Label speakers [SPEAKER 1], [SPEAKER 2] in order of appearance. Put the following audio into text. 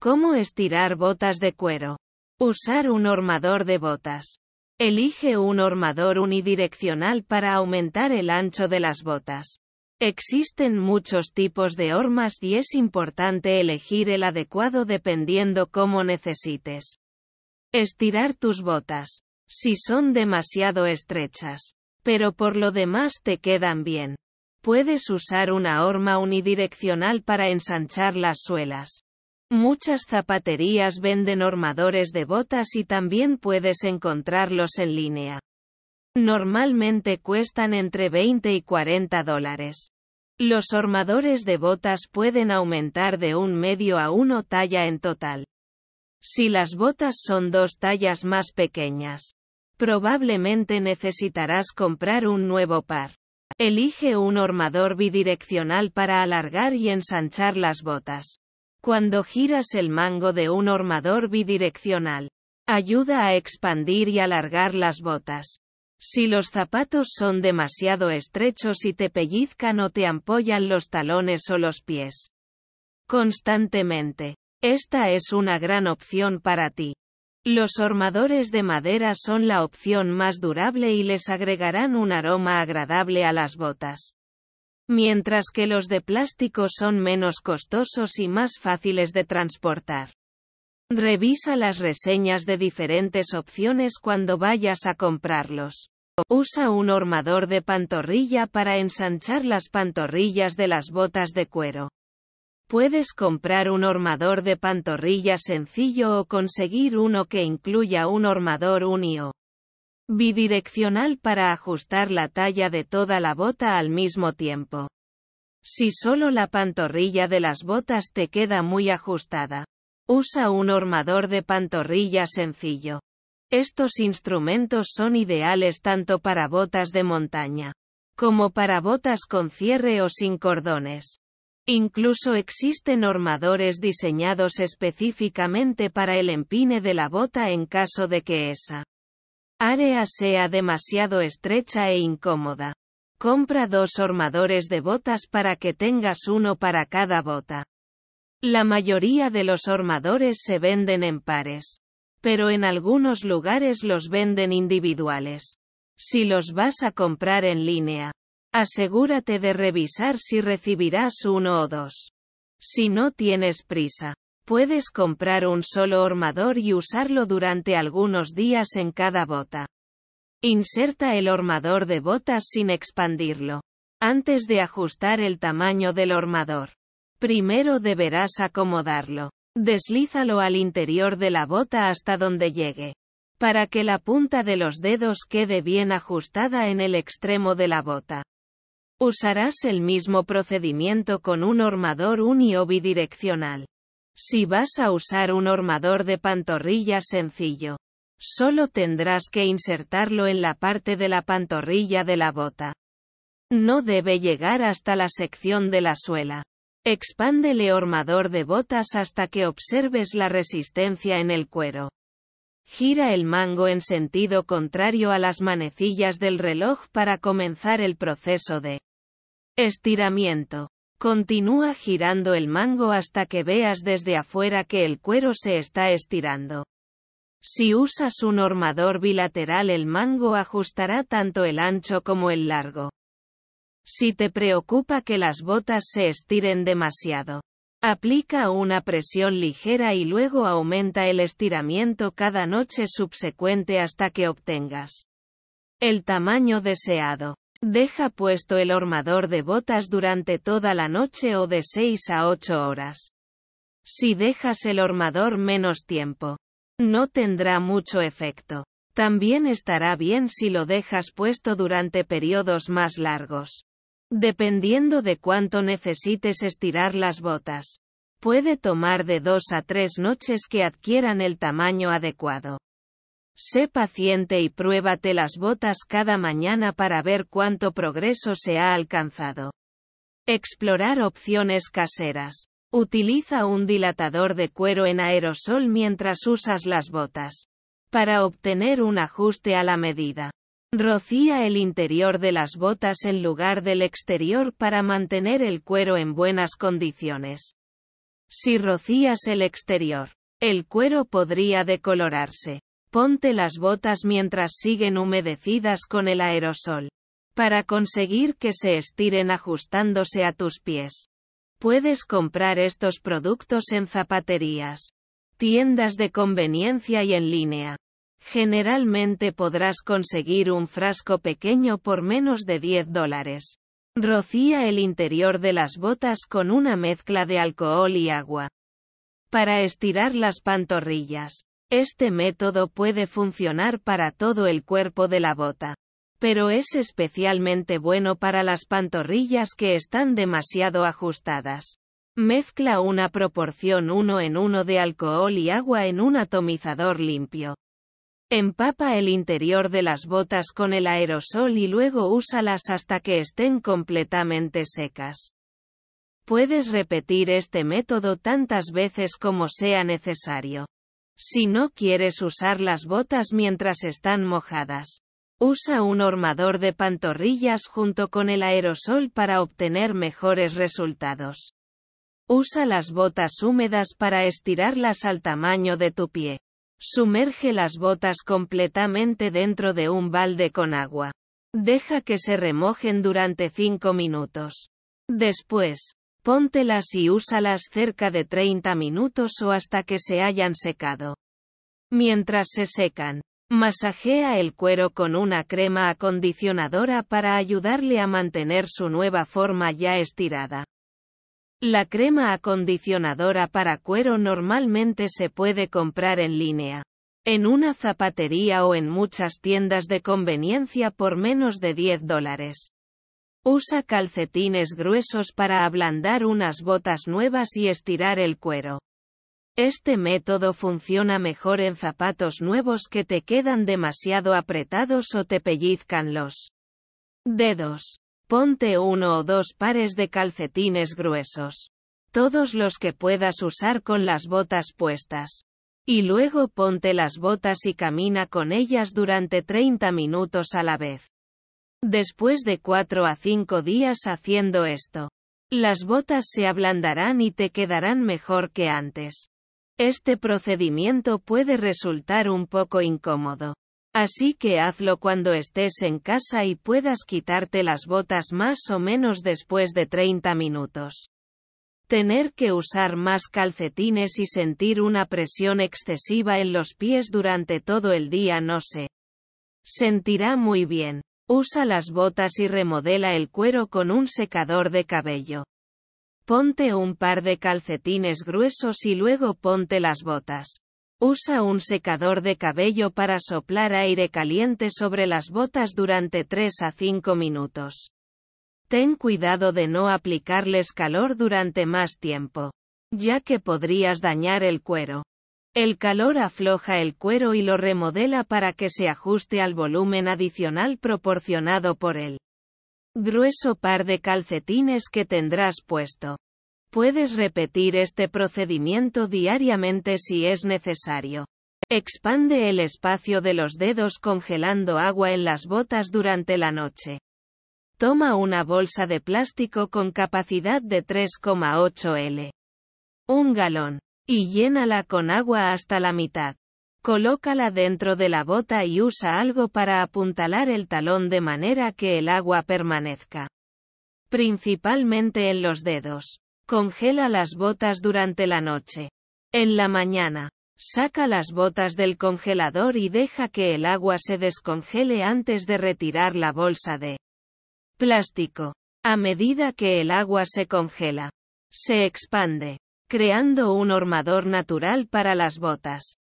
[SPEAKER 1] ¿Cómo estirar botas de cuero? Usar un hormador de botas. Elige un hormador unidireccional para aumentar el ancho de las botas. Existen muchos tipos de hormas y es importante elegir el adecuado dependiendo cómo necesites. Estirar tus botas. Si son demasiado estrechas, pero por lo demás te quedan bien. Puedes usar una horma unidireccional para ensanchar las suelas. Muchas zapaterías venden armadores de botas y también puedes encontrarlos en línea. Normalmente cuestan entre 20 y 40 dólares. Los armadores de botas pueden aumentar de un medio a uno talla en total. Si las botas son dos tallas más pequeñas, probablemente necesitarás comprar un nuevo par. Elige un armador bidireccional para alargar y ensanchar las botas. Cuando giras el mango de un hormador bidireccional, ayuda a expandir y alargar las botas. Si los zapatos son demasiado estrechos y te pellizcan o te ampollan los talones o los pies constantemente, esta es una gran opción para ti. Los hormadores de madera son la opción más durable y les agregarán un aroma agradable a las botas mientras que los de plástico son menos costosos y más fáciles de transportar. Revisa las reseñas de diferentes opciones cuando vayas a comprarlos. Usa un hormador de pantorrilla para ensanchar las pantorrillas de las botas de cuero. Puedes comprar un hormador de pantorrilla sencillo o conseguir uno que incluya un hormador unio bidireccional para ajustar la talla de toda la bota al mismo tiempo. Si solo la pantorrilla de las botas te queda muy ajustada, usa un hormador de pantorrilla sencillo. Estos instrumentos son ideales tanto para botas de montaña, como para botas con cierre o sin cordones. Incluso existen hormadores diseñados específicamente para el empine de la bota en caso de que esa área sea demasiado estrecha e incómoda. Compra dos hormadores de botas para que tengas uno para cada bota. La mayoría de los hormadores se venden en pares. Pero en algunos lugares los venden individuales. Si los vas a comprar en línea, asegúrate de revisar si recibirás uno o dos. Si no tienes prisa, Puedes comprar un solo hormador y usarlo durante algunos días en cada bota. Inserta el hormador de botas sin expandirlo. Antes de ajustar el tamaño del hormador. primero deberás acomodarlo. Deslízalo al interior de la bota hasta donde llegue. Para que la punta de los dedos quede bien ajustada en el extremo de la bota. Usarás el mismo procedimiento con un hormador uni bidireccional. Si vas a usar un ormador de pantorrilla sencillo, solo tendrás que insertarlo en la parte de la pantorrilla de la bota. No debe llegar hasta la sección de la suela. Expándele hormador de botas hasta que observes la resistencia en el cuero. Gira el mango en sentido contrario a las manecillas del reloj para comenzar el proceso de estiramiento. Continúa girando el mango hasta que veas desde afuera que el cuero se está estirando. Si usas un armador bilateral el mango ajustará tanto el ancho como el largo. Si te preocupa que las botas se estiren demasiado, aplica una presión ligera y luego aumenta el estiramiento cada noche subsecuente hasta que obtengas el tamaño deseado. Deja puesto el hormador de botas durante toda la noche o de 6 a 8 horas. Si dejas el hormador menos tiempo, no tendrá mucho efecto. También estará bien si lo dejas puesto durante periodos más largos. Dependiendo de cuánto necesites estirar las botas. Puede tomar de 2 a 3 noches que adquieran el tamaño adecuado. Sé paciente y pruébate las botas cada mañana para ver cuánto progreso se ha alcanzado. Explorar opciones caseras. Utiliza un dilatador de cuero en aerosol mientras usas las botas. Para obtener un ajuste a la medida. Rocía el interior de las botas en lugar del exterior para mantener el cuero en buenas condiciones. Si rocías el exterior, el cuero podría decolorarse. Ponte las botas mientras siguen humedecidas con el aerosol. Para conseguir que se estiren ajustándose a tus pies. Puedes comprar estos productos en zapaterías, tiendas de conveniencia y en línea. Generalmente podrás conseguir un frasco pequeño por menos de 10 dólares. Rocía el interior de las botas con una mezcla de alcohol y agua. Para estirar las pantorrillas. Este método puede funcionar para todo el cuerpo de la bota. Pero es especialmente bueno para las pantorrillas que están demasiado ajustadas. Mezcla una proporción uno en uno de alcohol y agua en un atomizador limpio. Empapa el interior de las botas con el aerosol y luego úsalas hasta que estén completamente secas. Puedes repetir este método tantas veces como sea necesario. Si no quieres usar las botas mientras están mojadas, usa un hormador de pantorrillas junto con el aerosol para obtener mejores resultados. Usa las botas húmedas para estirarlas al tamaño de tu pie. Sumerge las botas completamente dentro de un balde con agua. Deja que se remojen durante 5 minutos. Después, Póntelas y úsalas cerca de 30 minutos o hasta que se hayan secado. Mientras se secan, masajea el cuero con una crema acondicionadora para ayudarle a mantener su nueva forma ya estirada. La crema acondicionadora para cuero normalmente se puede comprar en línea, en una zapatería o en muchas tiendas de conveniencia por menos de 10 dólares. Usa calcetines gruesos para ablandar unas botas nuevas y estirar el cuero. Este método funciona mejor en zapatos nuevos que te quedan demasiado apretados o te pellizcan los dedos. Ponte uno o dos pares de calcetines gruesos. Todos los que puedas usar con las botas puestas. Y luego ponte las botas y camina con ellas durante 30 minutos a la vez. Después de cuatro a cinco días haciendo esto, las botas se ablandarán y te quedarán mejor que antes. Este procedimiento puede resultar un poco incómodo. Así que hazlo cuando estés en casa y puedas quitarte las botas más o menos después de 30 minutos. Tener que usar más calcetines y sentir una presión excesiva en los pies durante todo el día no se sentirá muy bien. Usa las botas y remodela el cuero con un secador de cabello. Ponte un par de calcetines gruesos y luego ponte las botas. Usa un secador de cabello para soplar aire caliente sobre las botas durante 3 a 5 minutos. Ten cuidado de no aplicarles calor durante más tiempo, ya que podrías dañar el cuero. El calor afloja el cuero y lo remodela para que se ajuste al volumen adicional proporcionado por el grueso par de calcetines que tendrás puesto. Puedes repetir este procedimiento diariamente si es necesario. Expande el espacio de los dedos congelando agua en las botas durante la noche. Toma una bolsa de plástico con capacidad de 3,8 L. Un galón y llénala con agua hasta la mitad. Colócala dentro de la bota y usa algo para apuntalar el talón de manera que el agua permanezca. Principalmente en los dedos. Congela las botas durante la noche. En la mañana, saca las botas del congelador y deja que el agua se descongele antes de retirar la bolsa de plástico. A medida que el agua se congela, se expande creando un hormador natural para las botas.